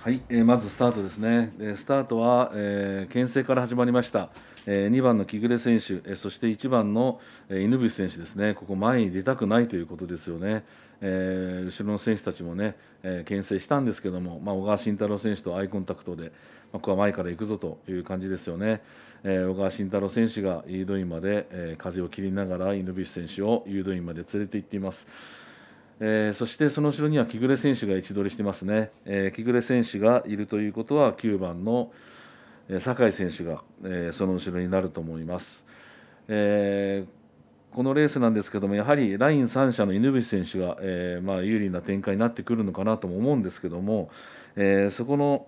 はい、えー、まずスタートですね、えー、スタートは、えー、牽制から始まりました、えー、2番の木暮選手、えー、そして1番の、えー、犬伏選手ですね、ここ、前に出たくないということですよね、えー、後ろの選手たちもね、えー、牽制したんですけども、まあ、小川慎太郎選手とアイコンタクトで、まあ、ここは前から行くぞという感じですよね、えー、小川慎太郎選手がイードインまで、えー、風を切りながら、犬伏選手をードインまで連れて行っています。えー、そしてその後ろには木暮選手が位置取りしてますね、えー、木暮選手がいるということは9番の酒井選手が、えー、その後ろになると思います、えー、このレースなんですけどもやはりライン3者の犬伏選手が、えーまあ、有利な展開になってくるのかなとも思うんですけども、えー、そこの、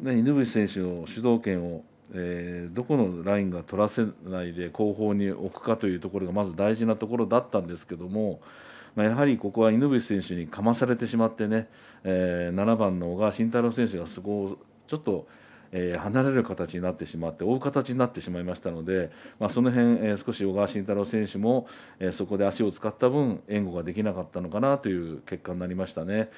ね、犬伏選手の主導権をえー、どこのラインが取らせないで後方に置くかというところがまず大事なところだったんですけども、まあ、やはりここは犬伏選手にかまされてしまってね、えー、7番の小川慎太郎選手がそこをちょっと、えー、離れる形になってしまって追う形になってしまいましたので、まあ、その辺、えー、少し小川慎太郎選手も、えそこで足を使った分援護ができなかったのかなという結果になりましたね。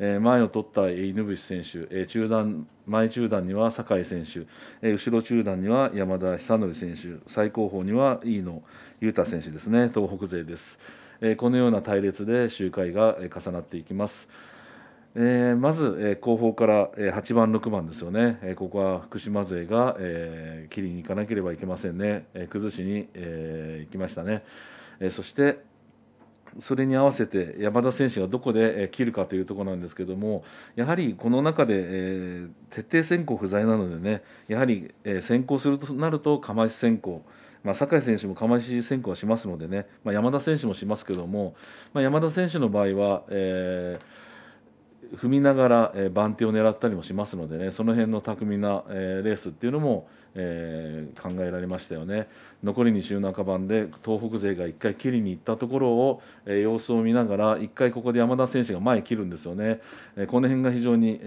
え前を取った犬伏選手、え中段前中段には酒井選手、え後ろ中段には山田久則選手最高峰には飯野裕太選手ですね東北勢です。このような隊列で集会が重なっていきます。えまず、え後方から8番6番ですよね、えここは福島勢が、え切りに行かなければいけませんね、え崩しに、え行きましたね、えそしてそれに合わせて山田選手がどこで切るかというところなんですけどもやはりこの中で、え徹底選考不在なのでねやはり、え先行するとなると釜石選考まあ、酒井選手も釜石選考はしますのでね、まあ、山田選手もしますけども、まあ、山田選手の場合は、えー踏みながら、えー、番手を狙ったりもしますのでねその辺の巧みな、えー、レースっていうのも、えー、考えられましたよね残り2週半ばで東北勢が1回切りに行ったところを、え様子を見ながら1回ここで山田選手が前切るんですよね、えこの辺が非常に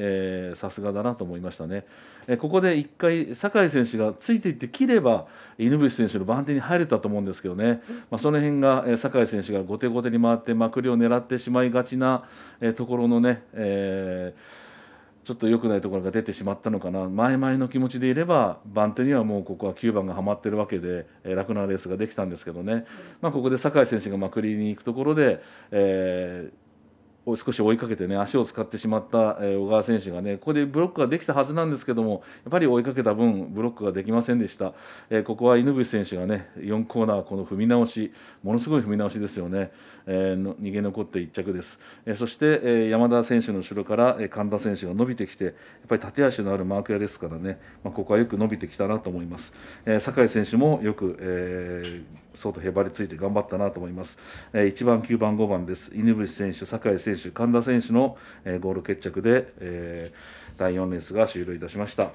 さすがだなと思いましたね、えここで1回酒井選手がついていって切れば犬伏選手の番手に入れたと思うんですけどね、まあ、その辺が、え酒井選手が後手後手に回ってまくりを狙ってしまいがちな、えところのね、ええー、ちょっと良くないところが出てしまったのかな前々の気持ちでいれば番手にはもうここは9番がはまってるわけで、えー、楽なレースができたんですけどね、まあ、ここで酒井選手がまくりに行くところで、えー少し追いかけてね足を使ってしまった小川選手がねここでブロックができたはずなんですけどもやっぱり追いかけた分ブロックができませんでした、えここは犬伏選手がね4コーナーこの踏み直しものすごい踏み直しですよね、えー、逃げ残って1着です、えそして、え山田選手の後ろから、え神田選手が伸びてきてやっぱり縦足のあるマーク屋ですからね、まあ、ここはよく伸びてきたなと思います、え酒井選手もよく、えー相当へばりついて頑張ったなと思います、えー、1番9番5番です犬伏選手酒井選手神田選手の、えー、ゴール決着で、えー、第4レースが終了いたしました